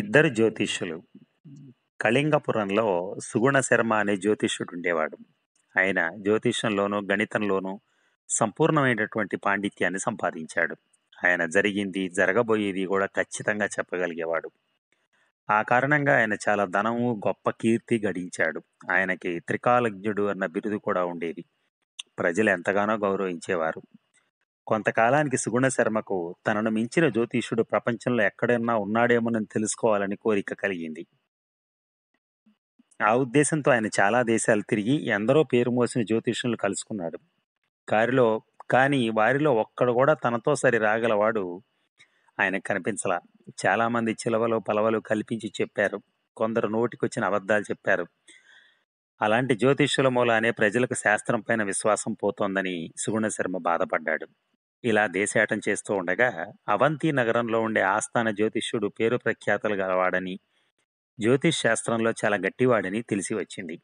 ఇద్దరు జ్యోతిష్యులు కళింగపురంలో సుగుణ శర్మ అనే జ్యోతిష్యుడు ఉండేవాడు ఆయన జ్యోతిష్యంలోనూ గణితంలోనూ సంపూర్ణమైనటువంటి పాండిత్యాన్ని సంపాదించాడు ఆయన జరిగింది జరగబోయేది కూడా ఖచ్చితంగా చెప్పగలిగేవాడు ఆ కారణంగా ఆయన చాలా ధనము గొప్ప కీర్తి గడించాడు ఆయనకి త్రికాలజ్ఞుడు అన్న బిరుదు కూడా ఉండేది ప్రజలు ఎంతగానో గౌరవించేవారు కొంతకాలానికి సుగుణ శర్మకు తనను మించిన జ్యోతిష్యుడు ప్రపంచంలో ఎక్కడైనా ఉన్నాడేమోనని తెలుసుకోవాలని కోరిక కలిగింది ఆ ఉద్దేశంతో ఆయన చాలా దేశాలు తిరిగి ఎందరో పేరు మోసిన జ్యోతిష్యులు కలుసుకున్నాడు కారిలో కానీ వారిలో ఒక్కడు కూడా తనతో సరి రాగలవాడు ఆయన కనిపించలా చాలామంది చిలవలు పలవలు కల్పించి చెప్పారు కొందరు నోటికొచ్చిన అబద్ధాలు చెప్పారు అలాంటి జ్యోతిష్యుల మూలానే ప్రజలకు శాస్త్రం పైన విశ్వాసం పోతోందని సుగుణ శర్మ బాధపడ్డాడు ఇలా దేశాటం చేస్తూ ఉండగా అవంతి నగరంలో ఉండే ఆస్థాన జ్యోతిష్యుడు పేరు ప్రఖ్యాతలు గలవాడని జ్యోతిష్ శాస్త్రంలో చాలా గట్టివాడని తెలిసి వచ్చింది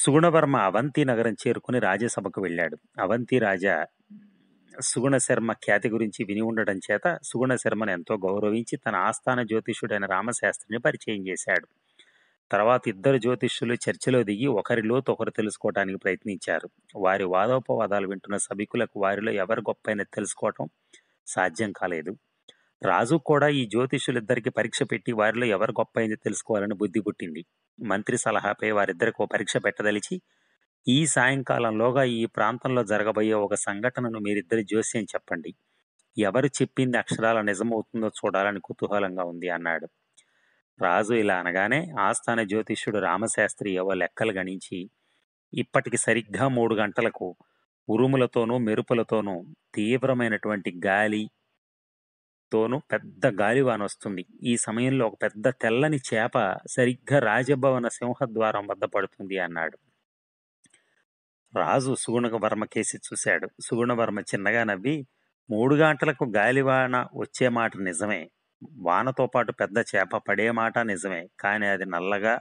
సుగుణవర్మ అవంతి నగరం చేరుకుని రాజ్యసభకు వెళ్ళాడు అవంతి రాజా సుగుణశర్మ ఖ్యాతి గురించి విని ఉండడం చేత సుగుణశర్మను ఎంతో గౌరవించి తన ఆస్థాన జ్యోతిష్యుడైన రామశాస్త్రిని పరిచయం చేశాడు తర్వాత ఇద్దరు జ్యోతిష్యులు చర్చలో దిగి ఒకరి లోతు ఒకరు తెలుసుకోవడానికి ప్రయత్నించారు వారి వాదోపవాదాలు వింటున్న సభికులకు వారిలో ఎవరు గొప్పైన తెలుసుకోవటం సాధ్యం కాలేదు రాజు కూడా ఈ జ్యోతిష్యులిద్దరికి పరీక్ష పెట్టి వారిలో ఎవరు గొప్పైంది తెలుసుకోవాలని బుద్ధి పుట్టింది మంత్రి సలహాపై వారిద్దరికి పరీక్ష పెట్టదలిచి ఈ సాయంకాలంలోగా ఈ ప్రాంతంలో జరగబోయే ఒక సంఘటనను మీరిద్దరి జ్యోస్యం చెప్పండి ఎవరు చెప్పింది అక్షరాల నిజమవుతుందో చూడాలని కుతూహలంగా ఉంది అన్నాడు రాజు ఇలా అనగానే ఆస్థాన జ్యోతిష్యుడు రామశాస్త్రి ఏవో లెక్కలు గణించి ఇప్పటికి సరిగ్గా మూడు గంటలకు ఉరుములతోనూ మెరుపులతోనూ తీవ్రమైనటువంటి గాలితోనూ పెద్ద గాలివాన వస్తుంది ఈ సమయంలో ఒక పెద్ద తెల్లని చేప సరిగ్గా రాజభవన సింహద్వారం వద్ద పడుతుంది అన్నాడు రాజు సుగుణవర్మ కేసి చూశాడు సుగుణవర్మ చిన్నగా నవ్వి మూడు గంటలకు గాలివాన వచ్చే మాట నిజమే వానతో పాటు పెద్ద చేప పడే మాట నిజమే కానీ అది నల్లగా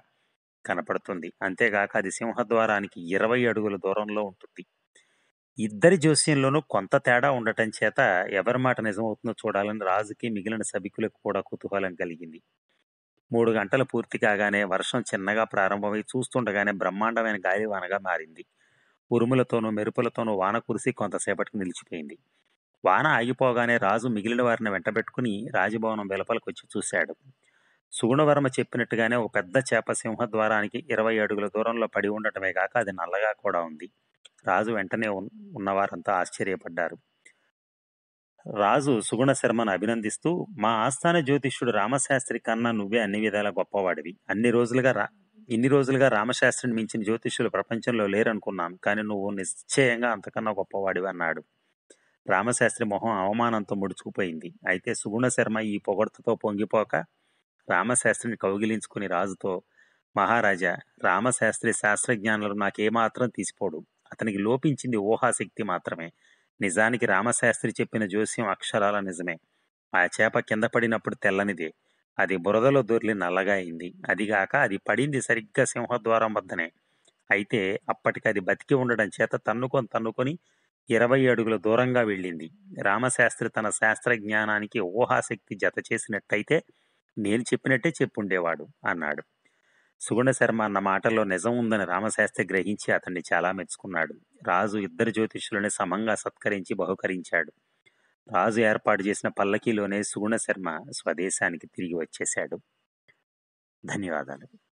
కనపడుతుంది అంతేగాక అది సింహద్వారానికి ఇరవై అడుగుల దూరంలో ఉంటుంది ఇద్దరి జోస్యంలోనూ కొంత తేడా ఉండటం చేత ఎవరి మాట నిజమవుతుందో చూడాలని రాజుకి మిగిలిన సభికులకు కూడా కుతూహలం కలిగింది మూడు గంటలు పూర్తి కాగానే వర్షం చిన్నగా ప్రారంభమై చూస్తుండగానే బ్రహ్మాండమైన గాలివానగా మారింది ఉరుములతోనూ మెరుపులతోనూ వాన కురిసి కొంతసేపటికి నిలిచిపోయింది వాన ఆగిపోగానే రాజు మిగిలిన వారిని వెంటబెట్టుకుని రాజభవనం వెలపలకొచ్చి చూశాడు సుగుణవర్మ చెప్పినట్టుగానే ఒక పెద్ద చేప సింహద్వారానికి ఇరవై అడుగుల దూరంలో పడి ఉండటమే కాక అది నల్లగా కూడా ఉంది రాజు వెంటనే ఉన్నవారంతా ఆశ్చర్యపడ్డారు రాజు సుగుణ శర్మను అభినందిస్తూ మా ఆస్థాన జ్యోతిష్యుడు రామశాస్త్రి కన్నా నువ్వే అన్ని విధాల గొప్పవాడివి అన్ని రోజులుగా రా ఇన్ని రోజులుగా రామశాస్త్రిని మించిన జ్యోతిష్యులు ప్రపంచంలో లేరనుకున్నాను కానీ నువ్వు నిశ్చయంగా అంతకన్నా గొప్పవాడివి అన్నాడు రామశాస్త్రి మొహం అవమానంతో ముడుచుకుపోయింది అయితే సుగుణశర్మ ఈ పొగడ్తతో పొంగిపోక రామశాస్త్రిని కౌగిలించుకుని రాజుతో మహారాజా రామశాస్త్రి శాస్త్రజ్ఞానులు నాకేమాత్రం తీసిపోడు అతనికి లోపించింది ఊహాశక్తి మాత్రమే నిజానికి రామశాస్త్రి చెప్పిన జోస్యం అక్షరాల నిజమే ఆ చేప కింద పడినప్పుడు తెల్లనిదే అది బురదలో దొర్లి నల్లగా అయింది అదిగాక అది పడింది సరిగ్గా సింహద్వారం వద్దనే అయితే అప్పటికి అది బతికి ఉండడం చేత తన్నుకొని తన్నుకొని ఇరవై అడుగుల దూరంగా వెళ్ళింది రామశాస్త్రి తన శాస్త్రజ్ఞానానికి ఊహాశక్తి జత చేసినట్టయితే నేను చెప్పినట్టే చెప్పుండేవాడు అన్నాడు సుగుణ శర్మ అన్న మాటల్లో నిజం ఉందని రామశాస్త్రి గ్రహించి అతన్ని చాలా మెచ్చుకున్నాడు రాజు ఇద్దరు జ్యోతిష్యులని సమంగా సత్కరించి బహుకరించాడు రాజు ఏర్పాటు చేసిన పల్లకీలోనే సుగుణ శర్మ స్వదేశానికి తిరిగి వచ్చేశాడు ధన్యవాదాలు